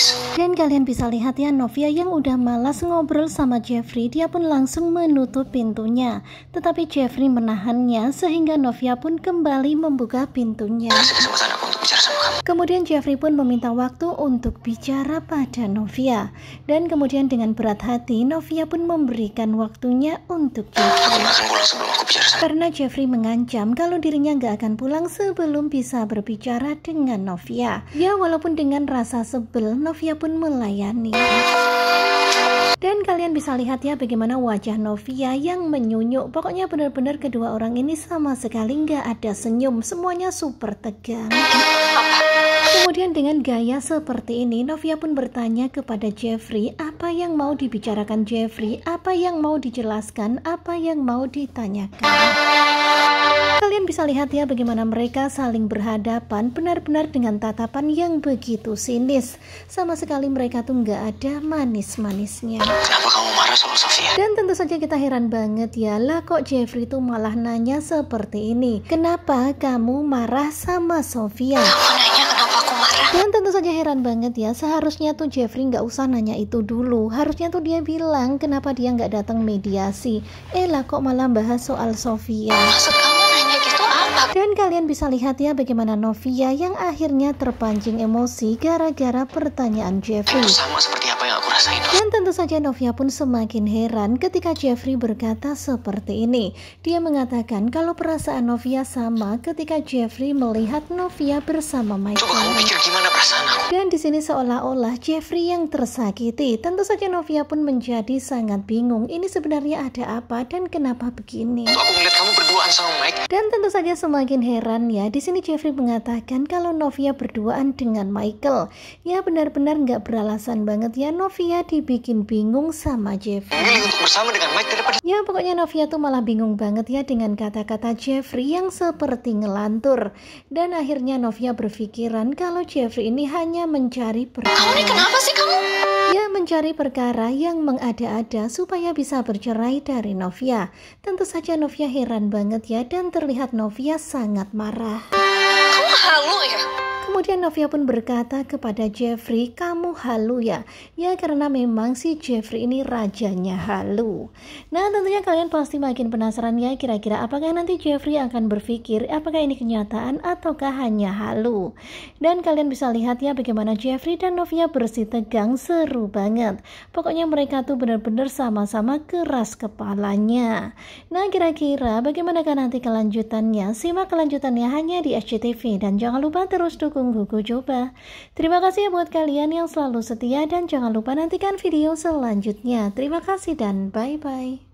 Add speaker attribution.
Speaker 1: guys. Dan kalian bisa lihat ya Novia yang udah malas ngobrol sama Jeffrey, dia pun langsung menutup pintunya. Tetapi Jeffrey menahannya sehingga Novia pun kembali membuka pintunya. Kasih kesempatan bicara sama kamu. Kemudian Jeffrey pun meminta waktu untuk bicara pada Novia. Dan kemudian dengan berat hati, Novia pun memberikan waktunya untuk Jeffrey. Aku akan pulang sebelum aku bicara sama Karena Jeffrey mengancam kalau dirinya nggak akan pulang sebelum bisa berbicara dengan Novia. Ya, walaupun dengan rasa sebel, Novia pun melayani. Dan kalian bisa lihat ya bagaimana wajah Novia yang menyunyuk. Pokoknya benar-benar kedua orang ini sama sekali nggak ada senyum. Semuanya super tegang. Kemudian dengan gaya seperti ini, Novia pun bertanya kepada Jeffrey apa yang mau dibicarakan Jeffrey, apa yang mau dijelaskan, apa yang mau ditanyakan. Kalian bisa lihat ya bagaimana mereka saling berhadapan benar-benar dengan tatapan yang begitu sinis. Sama sekali mereka tuh nggak ada manis-manisnya. Kenapa kamu marah sama Sofia? Dan tentu saja kita heran banget ya lah kok Jeffrey tuh malah nanya seperti ini. Kenapa kamu marah sama Sofia? Dan tentu saja heran banget ya seharusnya tuh Jeffrey nggak usah nanya itu dulu. Harusnya tuh dia bilang kenapa dia nggak datang mediasi. Eh lah kok malah bahas soal Sofia. Maksud kamu dan kalian bisa lihat ya bagaimana Novia yang akhirnya terpancing emosi gara-gara pertanyaan Jeffrey. Itu sama seperti apa? itu. Dan tentu saja Novia pun semakin heran ketika Jeffrey berkata seperti ini. Dia mengatakan kalau perasaan Novia sama ketika Jeffrey melihat Novia bersama Michael. Coba kamu pikir gimana perasaan aku? Dan di sini seolah-olah Jeffrey yang tersakiti. Tentu saja Novia pun menjadi sangat bingung. Ini sebenarnya ada apa dan kenapa begini? Aku melihat kamu berduaan sama Mike. Dan tentu saja semakin heran ya. Di sini Jeffrey mengatakan kalau Novia berduaan dengan Michael. Ya benar-benar nggak beralasan banget ya Novia Novia dibikin bingung sama Jeffrey. Ya pokoknya Novia tuh malah bingung banget ya dengan kata-kata Jeffrey yang seperti ngelantur. Dan akhirnya Novia berpikiran kalau Jeffrey ini hanya mencari perkara. Kamu ini kenapa sih kamu? Ya mencari perkara yang mengada-ada supaya bisa bercerai dari Novia. Tentu saja Novia heran banget ya dan terlihat Novia sangat marah. Kamu halu ya? Kemudian Novia pun berkata kepada Jeffrey, kamu halu ya? Ya karena memang si Jeffrey ini rajanya halu. Nah tentunya kalian pasti makin penasaran ya kira-kira apakah nanti Jeffrey akan berpikir apakah ini kenyataan ataukah hanya halu. Dan kalian bisa lihat ya bagaimana Jeffrey dan Novia bersih tegang seru banget. Pokoknya mereka tuh benar-benar sama-sama keras kepalanya. Nah kira-kira bagaimana nanti kelanjutannya? Simak kelanjutannya hanya di SCTV dan jangan lupa terus dukung mendukung buku coba. Terima kasih ya buat kalian yang selalu setia dan jangan lupa nantikan video selanjutnya. Terima kasih dan bye-bye.